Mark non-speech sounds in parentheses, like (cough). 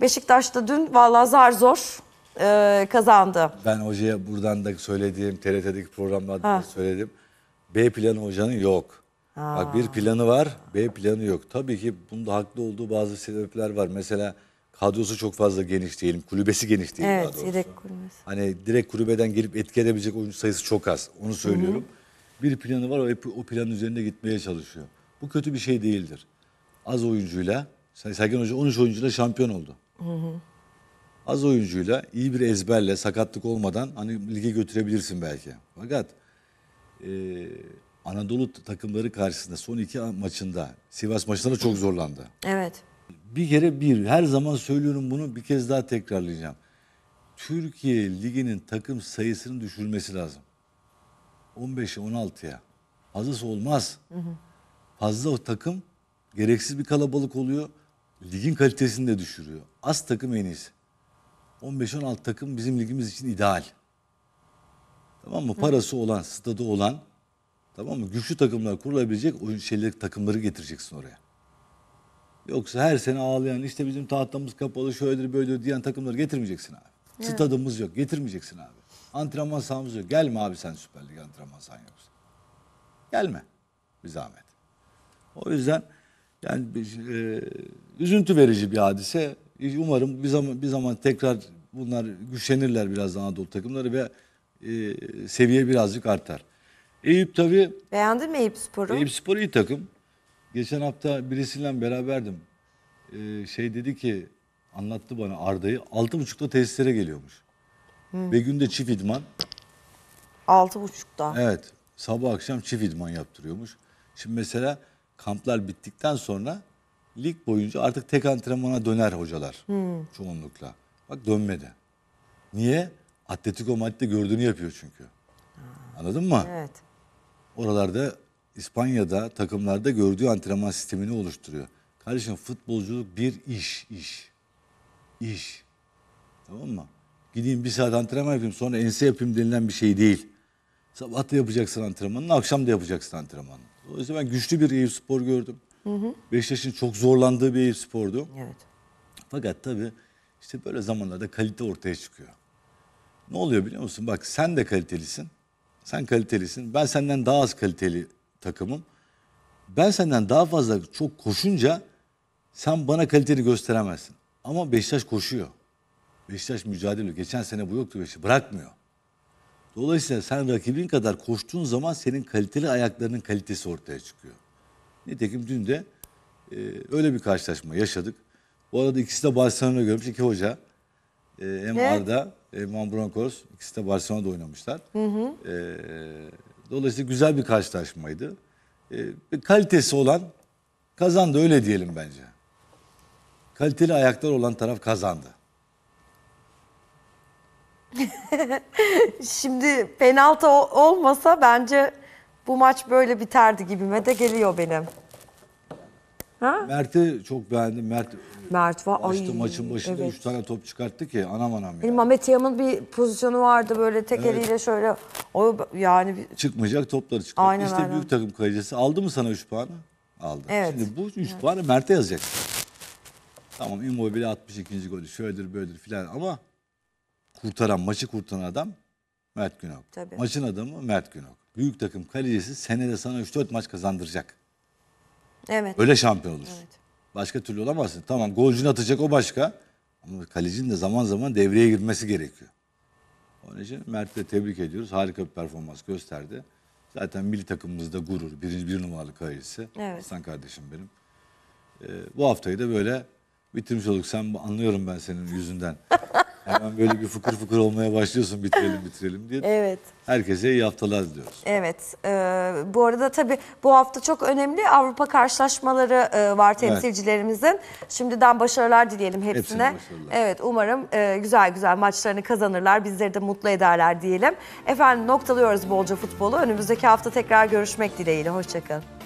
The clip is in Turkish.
Beşiktaş'ta dün valla zar zor e, kazandı. Ben hocaya buradan da söylediğim TRT'deki programlarda da Ha. söyledim. B planı hocanın yok. Bak bir planı var, B planı yok. Tabii ki bunda haklı olduğu bazı sebepler var. Mesela kadrosu çok fazla geniş diyelim. Kulübesi geniş değil Evet doğrusu. yedek kulübesi. Hani direkt kulübeden gelip etki edebilecek oyuncu sayısı çok az. Onu söylüyorum. Bir planı var o, hep o planın üzerine gitmeye çalışıyor. Bu kötü bir şey değildir. Az oyuncuyla, Sergen Hoca 13 oyuncuyla şampiyon oldu. Az oyuncuyla iyi bir ezberle sakatlık olmadan hani lige götürebilirsin belki. Fakat e, Anadolu takımları karşısında son iki maçında Sivas maçında çok zorlandı. Evet. Bir kere bir her zaman söylüyorum bunu bir kez daha tekrarlayacağım. Türkiye liginin takım sayısının düşürülmesi lazım. 15'e 16'ya. Fazlası olmaz. Hı hı. Fazla o takım gereksiz bir kalabalık oluyor ligin kalitesini de düşürüyor. Az takım en iyisi. 15-16 takım bizim ligimiz için ideal. Tamam mı? Parası olan, stadı olan, tamam mı? Güçlü takımlar kurulabilecek oyun şeyleri, takımları getireceksin oraya. Yoksa her sene ağlayan işte bizim tahtamız kapalı şöyledir böyledir diyen takımları getirmeyeceksin abi. Evet. Stadımız yok getirmeyeceksin abi. Antrenman sahamız yok. Gelme abi sen Süper Lig antrenman sahan yoksa. Gelme bir zahmet. O yüzden yani bir, e, üzüntü verici bir hadise. Umarım bir zaman bir zaman tekrar bunlar güçlenirler biraz Anadolu takımları ve e, seviye birazcık artar. Eyüp tabii. Beğendin mi Eyüp Spor'u? Eyüp Spor iyi takım. Geçen hafta birisiyle beraberdim. E, şey dedi ki anlattı bana Arda'yı. Altı buçukta tesislere geliyormuş. Hı. Hmm. Ve günde çift idman. Altı buçukta. Evet. Sabah akşam çift idman yaptırıyormuş. Şimdi mesela kamplar bittikten sonra lig boyunca artık tek antrenmana döner hocalar hmm. çoğunlukla. Bak dönmedi. Niye? Atletico Madrid'de gördüğünü yapıyor çünkü. Anladın mı? Evet. Oralarda İspanya'da takımlarda gördüğü antrenman sistemini oluşturuyor. Kardeşim futbolculuk bir iş, iş. İş. Tamam mı? Gideyim bir saat antrenman yapayım sonra ense yapayım denilen bir şey değil. Sabah da yapacaksın antrenmanını, akşam da yapacaksın antrenmanını. Dolayısıyla ben güçlü bir Eyüp Spor gördüm. Hı hı. Beşiktaş'ın çok zorlandığı bir Eyüp Spor'du. Evet. Fakat tabii işte böyle zamanlarda kalite ortaya çıkıyor. Ne oluyor biliyor musun? Bak sen de kalitelisin. Sen kalitelisin. Ben senden daha az kaliteli takımım. Ben senden daha fazla çok koşunca sen bana kaliteli gösteremezsin. Ama Beşiktaş koşuyor. Beşiktaş mücadele. Geçen sene bu yoktu Beşiktaş. Bırakmıyor. Dolayısıyla sen rakibin kadar koştuğun zaman senin kaliteli ayaklarının kalitesi ortaya çıkıyor. Nitekim dün de e, öyle bir karşılaşma yaşadık. Bu arada ikisi de Barcelona'da görmüş. iki hoca. E, hem ne? Arda hem Van Bronckhorst. İkisi de Barcelona'da oynamışlar. Hı hı. E, dolayısıyla güzel bir karşılaşmaydı. E, kalitesi olan kazandı öyle diyelim bence. Kaliteli ayaklar olan taraf kazandı. (laughs) Şimdi penaltı olmasa bence bu maç böyle biterdi gibime de geliyor benim. Ha? Mert'i çok beğendim. Mert Mert var. Başta, Ay, maçın başında 3 evet. tane top çıkarttı ki anam anam ya. Benim Ahmet Yam'ın bir pozisyonu vardı böyle tek evet. eliyle şöyle. O yani bir... çıkmayacak topları çıkarttı. Aynen, işte aynen. büyük takım kalecisi. Aldı mı sana 3 puanı? Aldı. Evet. Şimdi bu 3 evet. puanı Mert'e yazacak. Tamam Immobile 62. golü şöyledir böyledir filan ama kurtaran, maçı kurtaran adam Mert Günok. Tabii. Maçın adamı Mert Günok. Büyük takım kalecisi senede sana 3-4 maç kazandıracak. Evet. Öyle şampiyon olur. Evet. Başka türlü olamazsın. Tamam golcünü atacak o başka. Ama kalecinin de zaman zaman devreye girmesi gerekiyor. Onun için Mert'i tebrik ediyoruz. Harika bir performans gösterdi. Zaten milli takımımızda gurur. Birinci bir numaralı kalecisi. Evet. Aslan kardeşim benim. Ee, bu haftayı da böyle bitirmiş olduk. Sen anlıyorum ben senin yüzünden. (laughs) Hemen böyle bir fıkır fıkır olmaya başlıyorsun bitirelim bitirelim diye. Evet. Herkese iyi haftalar diliyoruz. Evet. E, bu arada tabii bu hafta çok önemli Avrupa karşılaşmaları e, var temsilcilerimizin. Şimdiden başarılar dileyelim hepsine. Hepsine başarılar. Evet umarım e, güzel güzel maçlarını kazanırlar. Bizleri de mutlu ederler diyelim. Efendim noktalıyoruz bolca futbolu. Önümüzdeki hafta tekrar görüşmek dileğiyle. Hoşçakalın.